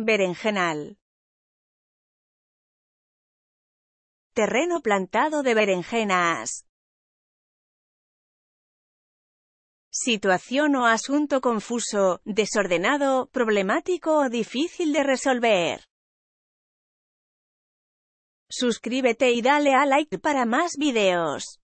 Berenjenal. Terreno plantado de berenjenas. Situación o asunto confuso, desordenado, problemático o difícil de resolver. Suscríbete y dale a like para más videos.